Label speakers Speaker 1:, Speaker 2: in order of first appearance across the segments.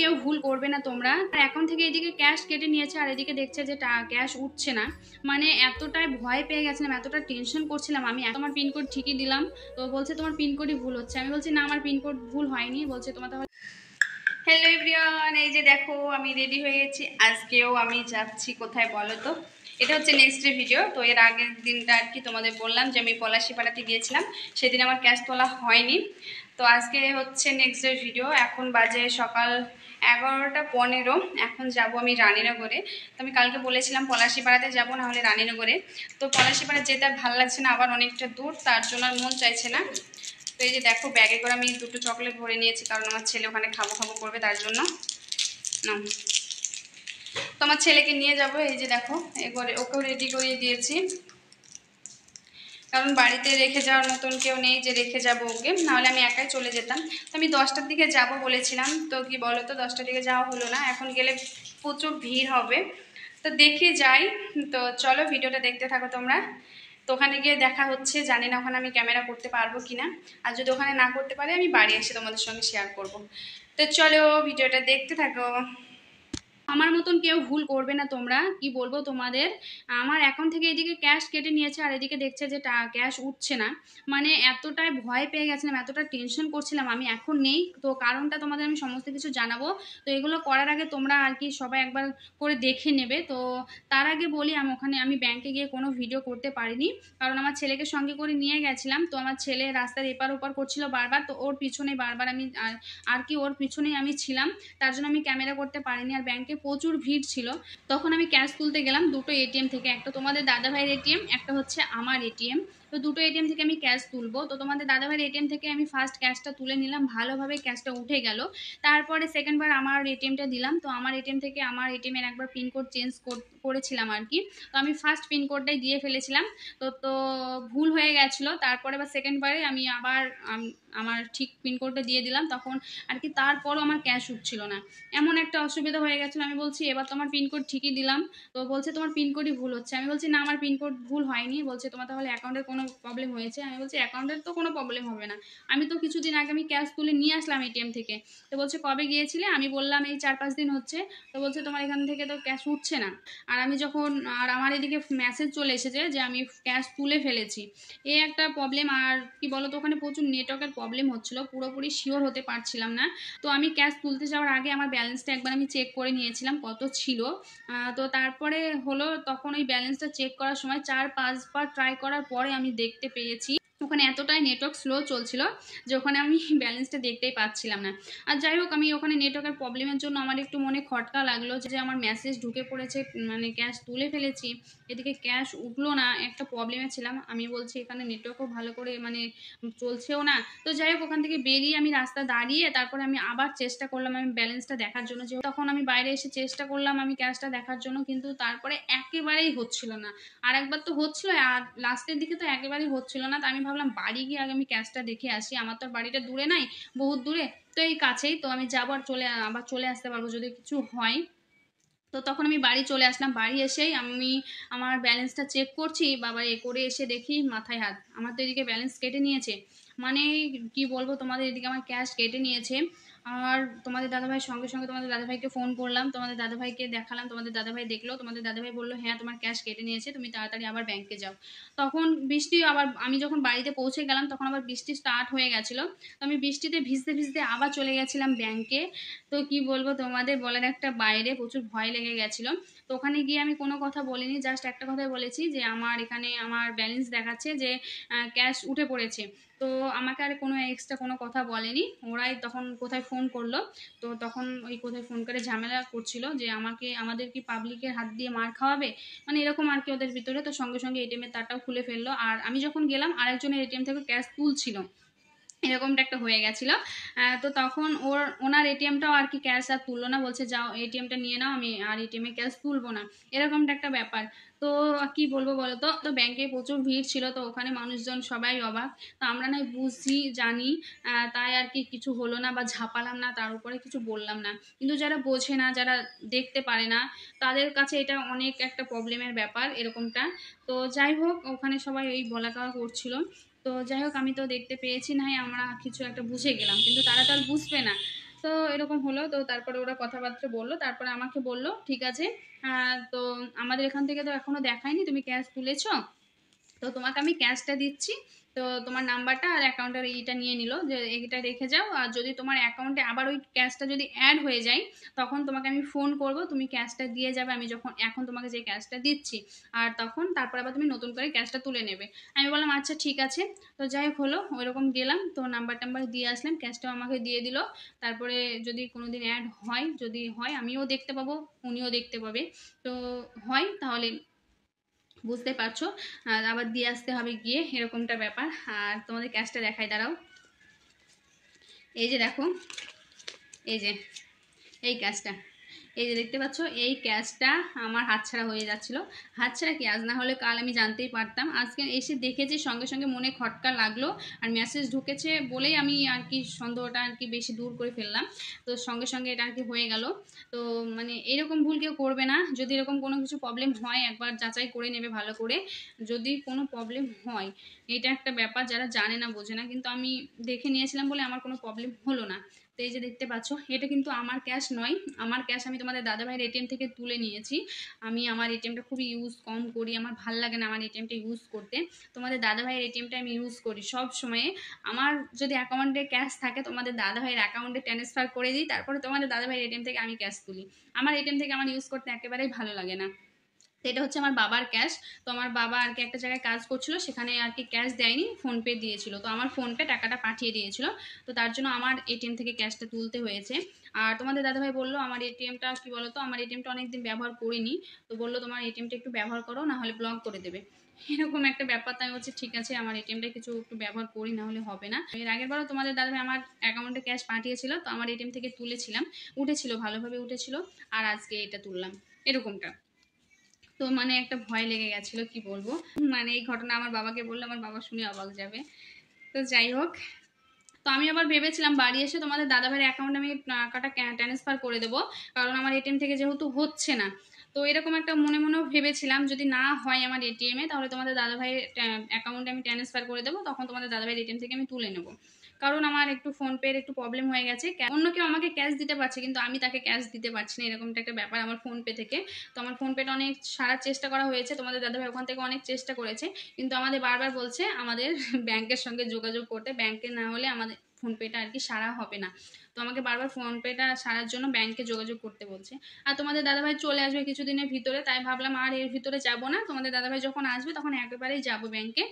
Speaker 1: কেউ ভুল করবে না তোমরা এখন থেকে এদিকে ক্যাশ কেটে নিয়েছে আর এদিকে দেখছে যে ক্যাশ উঠছে না মানে এতটাই ভয় পেয়ে গেছিলাম এতটা টেনশন করছিলাম আমি তোমার পিনকোড ঠিকই দিলাম তো বলছে তোমার পিনকোডই ভুল হচ্ছে আমি বলছি না আমার পিনকোড ভুল হয়নি বলছে তোমার তাহলে হ্যালো এভরিওয়ান এই যে দেখো আমি রেডি হয়ে গেছি আজকেও আমি যাচ্ছি কোথায় বলো তো এটা হচ্ছে নেক্সট ডে ভিডিও তো এর আগের দিনটা আর কি তোমাদের বললাম যে আমি পলাশিপাড়াতে গিয়েছিলাম সেদিন আমার ক্যাশ তোলা হয়নি তো আজকে হচ্ছে নেক্সট ডে ভিডিও এখন বাজে সকাল এগারোটা পনেরো এখন যাব আমি রানীনগরে তো আমি কালকে বলেছিলাম পলাশিপাড়াতে যাব না হলে রানীনগরে তো পলাশিপাড়া যেতে আর ভালো লাগছে না আবার অনেকটা দূর তার জন্য আর মন চাইছে না তো এই যে দেখো ব্যাগে করে আমি দুটো চকলেট ভরে নিয়েছি কারণ আমার ছেলে ওখানে খাবো খাবো করবে তার জন্য না তো আমার ছেলেকে নিয়ে যাব এই যে দেখো এ করে ওকেও রেডি করিয়ে দিয়েছি কারণ বাড়িতে রেখে যাওয়ার মতন কেউ নেই যে রেখে যাব ওকে নাহলে আমি একাই চলে যেতাম তো আমি দশটার দিকে যাব বলেছিলাম তো কি বলো তো দশটার দিকে যাওয়া হলো না এখন গেলে প্রচুর ভিড় হবে তো দেখি যাই তো চলো ভিডিওটা দেখতে থাকো তোমরা তো ওখানে গিয়ে দেখা হচ্ছে জানি না ওখানে আমি ক্যামেরা করতে পারবো কি না আর যদি ওখানে না করতে পারি আমি বাড়ি এসে তোমাদের সঙ্গে শেয়ার করব তো চলো ভিডিওটা দেখতে থাকো আমার মতন কেউ ভুল করবে না তোমরা কি বলবো তোমাদের আমার এখন থেকে এদিকে ক্যাশ কেটে নিয়েছে আর এদিকে দেখছে যে ক্যাশ উঠছে না মানে এতটাই ভয় পেয়ে গেছিলাম এতটা টেনশন করছিলাম আমি এখন নেই তো কারণটা তোমাদের আমি সমস্ত কিছু জানাবো তো এগুলো করার আগে তোমরা আর কি সবাই একবার করে দেখে নেবে তো তার আগে বলি আমি ওখানে আমি ব্যাংকে গিয়ে কোনো ভিডিও করতে পারিনি কারণ আমার ছেলেকে সঙ্গে করে নিয়ে গেছিলাম তো আমার ছেলে রাস্তার এপার ওপার করছিল বারবার তো ওর পিছনে বারবার আমি আর কি ওর পিছনেই আমি ছিলাম তার জন্য আমি ক্যামেরা করতে পারিনি আর ব্যাংকে প্রচুর ভিড় ছিল তখন আমি ক্যাশ তুলতে গেলাম দুটো এটিএম থেকে একটা তোমাদের দাদাভাইয়ের এটিএম একটা হচ্ছে আমার এটিএম তো দুটো এটিএম থেকে আমি ক্যাশ তুলবো তো তোমাদের দাদাভাইয়ের এটিএম থেকে আমি ফার্স্ট ক্যাশটা তুলে নিলাম ভালোভাবে ক্যাশটা উঠে গেল তারপরে সেকেন্ডবার আমার এটিএমটা দিলাম তো আমার এটিএম থেকে আমার এটিএমের একবার পিনকোড চেঞ্জ করেছিলাম আর কি তো আমি ফার্স্ট পিনকোডটাই দিয়ে ফেলেছিলাম তো তো ভুল হয়ে গেছিলো তারপরে বা সেকেন্ডবারে আমি আবার আমার ঠিক পিনকোডটা দিয়ে দিলাম তখন আর কি তারপরও আমার ক্যাশ উঠছিল না এমন একটা অসুবিধা হয়ে গেছিলো আমি বলছি এবার তোমার পিনকোড ঠিকই দিলাম তো বলছে তোমার পিনকোডই ভুল হচ্ছে আমি বলছি না আমার পিনকোড ভুল হয়নি বলছে তোমার তাহলে অ্যাকাউন্টের কোনো কোনো প্রবলেম হয়েছে আমি বলছি অ্যাকাউন্টের তো কোনো প্রবলেম হবে না আমি তো কিছুদিন আগে আমি ক্যাশ তুলে নিয়ে আসলাম এটিএম থেকে তো বলছে কবে গিয়েছিলে আমি বললাম এই চার পাঁচ দিন হচ্ছে তো বলছে তোমার এখান থেকে তো ক্যাশ উঠছে না আর আমি যখন আর আমার এদিকে মেসেজ চলে এসেছে যে আমি ক্যাশ তুলে ফেলেছি এই একটা প্রবলেম আর কি বলতো ওখানে প্রচুর নেটওয়ার্কের প্রবলেম হচ্ছিল পুরোপুরি শিওর হতে পারছিলাম না তো আমি ক্যাশ তুলতে যাওয়ার আগে আমার ব্যালেন্সটা একবার আমি চেক করে নিয়েছিলাম কত ছিল তো তারপরে হলো তখন ওই ব্যালেন্সটা চেক করার সময় চার পাঁচবার ট্রাই করার পরে আমি দেখতে পেয়েছি ওখানে এতটাই নেটওয়ার্ক স্লো চলছিল যে ওখানে আমি ব্যালেন্সটা দেখতেই পাচ্ছিলাম না আর যাই হোক আমি ওখানে নেটওয়ার্কের প্রবলেমের জন্য আমার একটু মনে খটকা লাগলো যে আমার মেসেজ ঢুকে পড়েছে মানে ক্যাশ তুলে ফেলেছি এদিকে ক্যাশ উঠলো না একটা প্রবলেমে ছিলাম আমি বলছি এখানে নেটওয়ার্কও ভালো করে মানে চলছেও না তো যাই হোক ওখান থেকে বেরিয়ে আমি রাস্তা দাঁড়িয়ে তারপরে আমি আবার চেষ্টা করলাম আমি ব্যালেন্সটা দেখার জন্য যে তখন আমি বাইরে এসে চেষ্টা করলাম আমি ক্যাশটা দেখার জন্য কিন্তু তারপরে একেবারেই হচ্ছিল না আর একবার তো হচ্ছিল আর লাস্টের দিকে তো একেবারেই হচ্ছিল না তো আমি ভাবলাম বাড়ি গিয়ে আগে আমি ক্যাশটা দেখে আসি আমার তো বাড়িটা দূরে নাই বহুত দূরে তো এই কাছেই তো আমি যাবো আর চলে আবার চলে আসতে পারবো যদি কিছু হয় তো তখন আমি বাড়ি চলে আসলাম বাড়ি এসেই আমি আমার ব্যালেন্সটা চেক করছি বাবা এ করে এসে দেখি মাথায় হাত আমার তো এদিকে ব্যালেন্স কেটে নিয়েছে মানে কি বলবো তোমাদের এদিকে আমার ক্যাশ কেটে নিয়েছে আর তোমাদের দাদাভাই সঙ্গে সঙ্গে তোমাদের দাদাভাইকে ফোন করলাম তোমাদের দাদাভাইকে দেখালাম তোমাদের দাদাভাই দেখলো তোমাদের দাদাভাই বললো হ্যাঁ তোমার ক্যাশ কেটে নিয়েছে তুমি তাড়াতাড়ি আবার ব্যাংকে যাও তখন বৃষ্টি আবার আমি যখন বাড়িতে পৌঁছে গেলাম তখন আবার বৃষ্টি স্টার্ট হয়ে গেছিলো তো আমি বৃষ্টিতে ভিজতে ভিজতে আবার চলে গেছিলাম ব্যাংকে তো কি বলবো তোমাদের বলার একটা বাইরে প্রচুর ভয় লেগে গেছিলো তো ওখানে গিয়ে আমি কোনো কথা বলিনি জাস্ট একটা কথাই বলেছি যে আমার এখানে আমার ব্যালেন্স দেখাচ্ছে যে ক্যাশ উঠে পড়েছে তো আমাকে আর কোনো এক্সট্রা কোনো কথা বলেনি ওরাই তখন কোথায় ফোন করলো তো তখন ওই কোথায় ফোন করে ঝামেলা করছিল যে আমাকে আমাদের কি পাবলিকের হাত দিয়ে মার খাওয়াবে মানে এরকম আর কি ওদের ভিতরে তো সঙ্গে সঙ্গে এটিএমের তারটাও খুলে ফেললো আর আমি যখন গেলাম আরেকজনের এটিএম থেকে ক্যাশ তুলছিল এরকমটা একটা হয়ে গেছিলো তো তখন ওর ওনার এটিএমটাও আর কি ক্যাশ আর তুললো না বলছে যাও এটিএমটা নিয়ে নাও আমি আর এটিএমে ক্যাশ তুলবো না এরকমটা একটা ব্যাপার তো কি বলবো বলো তো তো ব্যাংকে প্রচুর ভিড় ছিল তো ওখানে মানুষজন সবাই অবাক তো আমরা নয় বুঝি জানি তাই আর কি কিছু হলো না বা ঝাঁপালাম না তার উপরে কিছু বললাম না কিন্তু যারা বোঝে না যারা দেখতে পারে না তাদের কাছে এটা অনেক একটা প্রবলেমের ব্যাপার এরকমটা তো যাই হোক ওখানে সবাই ওই বলা কাওয়া করছিল তো যাই হোক আমি তো দেখতে পেয়েছি নাই আমরা কিছু একটা বুঝে গেলাম কিন্তু তারা তার বুঝবে না তো এরকম হলো তো তারপরে ওরা কথাবার্তা বললো তারপরে আমাকে বলল ঠিক আছে তো আমাদের এখান থেকে তো এখনো দেখায়নি তুমি ক্যাশ তুলেছ তো তোমাকে আমি ক্যাশটা দিচ্ছি তো তোমার নাম্বারটা আর অ্যাকাউন্টের এইটা নিয়ে নিল যে এটা রেখে যাও আর যদি তোমার অ্যাকাউন্টে আবার ওই ক্যাশটা যদি অ্যাড হয়ে যায় তখন তোমাকে আমি ফোন করব তুমি ক্যাশটা দিয়ে যাবে আমি যখন এখন তোমাকে যে ক্যাশটা দিচ্ছি আর তখন তারপর আবার তুমি নতুন করে ক্যাশটা তুলে নেবে আমি বললাম আচ্ছা ঠিক আছে তো যাই হোক হলো ওইরকম গেলাম তো নাম্বার টাম্বার দিয়ে আসলাম ক্যাশটাও আমাকে দিয়ে দিল তারপরে যদি কোনো দিন অ্যাড হয় যদি হয় আমিও দেখতে পাবো উনিও দেখতে পাবে তো হয় তাহলে বুঝতে পারছো আবার দিয়ে আসতে হবে গিয়ে এরকমটা ব্যাপার আর তোমাদের ক্যাশটা দেখাই দাঁড়াও এই যে দেখো এই যে এই ক্যাশটা এই যে দেখতে পাচ্ছ এই ক্যাচটা আমার হাতছাড়া হয়ে যাচ্ছিল হাতছাড়া কি আজ না হলে কাল আমি জানতেই পারতাম আজকে এসে দেখেছি সঙ্গে সঙ্গে মনে খটকা লাগলো আর মেসেজ ঢুকেছে বলেই আমি আর কি সন্দেহটা আর কি বেশি দূর করে ফেললাম তো সঙ্গে সঙ্গে এটা আর কি হয়ে গেল তো মানে এরকম ভুল কেউ করবে না যদি এরকম কোনো কিছু প্রবলেম হয় একবার যাচাই করে নেবে ভালো করে যদি কোনো প্রবলেম হয় এটা একটা ব্যাপার যারা জানে না বোঝে না কিন্তু আমি দেখে নিয়েছিলাম বলে আমার কোনো প্রবলেম হলো না তো এই যে দেখতে পাচ্ছ এটা কিন্তু আমার ক্যাশ নয় আমার ক্যাশ আমি তোমাদের দাদাভাইয়ের এটিএম থেকে তুলে নিয়েছি আমি আমার এটিএমটা খুবই ইউজ কম করি আমার ভাল লাগে না আমার এটিএমটা ইউজ করতে তোমাদের ভাইয়ের এটিএমটা আমি ইউজ করি সব সময়ে আমার যদি অ্যাকাউন্টে ক্যাশ থাকে তোমাদের দাদাভাইয়ের অ্যাকাউন্টে ট্রান্সফার করে দিই তারপরে তোমাদের ভাইয়ের এটিএম থেকে আমি ক্যাশ তুলি আমার এটিএম থেকে আমার ইউজ করতে একেবারেই ভালো লাগে না তো এটা হচ্ছে আমার বাবার ক্যাশ তো আমার বাবা আর কি একটা জায়গায় কাজ করছিল সেখানে আর কি ক্যাশ দেয়নি ফোনপে দিয়েছিল তো আমার ফোনপে টাকাটা পাঠিয়ে দিয়েছিল তো তার জন্য আমার এটিএম থেকে ক্যাশটা তুলতে হয়েছে আর তোমাদের দাদাভাই বললো আমার এটিএমটা কি বলতো আমার এটিএমটা অনেক দিন ব্যবহার করিনি তো বললো তোমার এটিএমটা একটু ব্যবহার করো না হলে ব্লক করে দেবে এরকম একটা ব্যাপার তাই হচ্ছে ঠিক আছে আমার এটিএমটা কিছু একটু ব্যবহার করি না হলে হবে না এর আগের বারও তোমাদের দাদাভাই আমার অ্যাকাউন্টে ক্যাশ পাঠিয়েছিল তো আমার এটিএম থেকে তুলেছিলাম উঠেছিল ভালোভাবে উঠেছিল আর আজকে এটা তুললাম এরকমটা তো মানে একটা ভয় লেগে গেছিলো কি বলবো মানে এই ঘটনা আমার বাবাকে বললে আমার বাবা শুনে অবাক যাবে তো যাই হোক তো আমি আবার ভেবেছিলাম বাড়ি এসে তোমাদের দাদাভাইয়ের অ্যাকাউন্টে আমি টাকাটা ট্রান্সফার করে দেবো কারণ আমার এটিএম থেকে যেহেতু হচ্ছে না তো এরকম একটা মনে মনেও ভেবেছিলাম যদি না হয় আমার এটিএমে তাহলে তোমাদের দাদাভাইয়ের অ্যাকাউন্টে আমি ট্রান্সফার করে দেবো তখন তোমাদের দাদাভাইয়ের এটিএম থেকে আমি তুলে নেবো কারণ আমার একটু ফোনপের একটু প্রবলেম হয়ে গেছে অন্য কেউ আমাকে ক্যাশ দিতে পারছে কিন্তু আমি তাকে ক্যাশ দিতে পারছি না এরকমটা একটা ব্যাপার আমার ফোনপে থেকে তো আমার ফোনপেটা অনেক সারার চেষ্টা করা হয়েছে তোমাদের দাদাভাই ওখান থেকে অনেক চেষ্টা করেছে কিন্তু আমাদের বারবার বলছে আমাদের ব্যাংকের সঙ্গে যোগাযোগ করতে ব্যাংকে না হলে আমাদের ফোনপেটা আর কি সারা হবে না তো আমাকে বারবার ফোনপেটা সারার জন্য ব্যাংকে যোগাযোগ করতে বলছে আর তোমাদের দাদাভাই চলে আসবে কিছুদিনের ভিতরে তাই ভাবলাম আর এর ভিতরে যাব না তোমাদের দাদাভাই যখন আসবে তখন একেবারেই যাব ব্যাংকে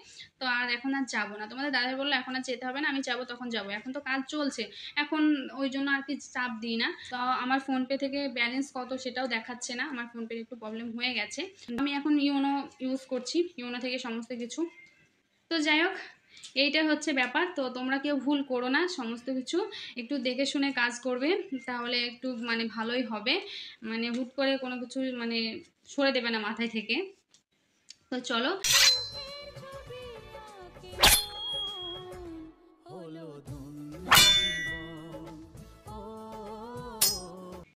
Speaker 1: তো আর এখন আর যাব না তোমাদের দাদাভাই বললো এখন আর যেতে হবে না আমি যাব তখন যাব এখন তো কাজ চলছে এখন ওই জন্য আর কি চাপ দিই না তো আমার ফোনপে থেকে ব্যালেন্স কত সেটাও দেখাচ্ছে না আমার ফোনপের একটু প্রবলেম হয়ে গেছে আমি এখন ইউনো ইউজ করছি ইউনো থেকে সমস্ত কিছু তো যাই হোক এইটা হচ্ছে ব্যাপার তো তোমরা কেউ ভুল করো না সমস্ত কিছু একটু দেখে শুনে কাজ করবে তাহলে একটু মানে ভালোই হবে মানে হুট করে কোনো কিছু মানে সরে দেবে না মাথায় থেকে তো চলো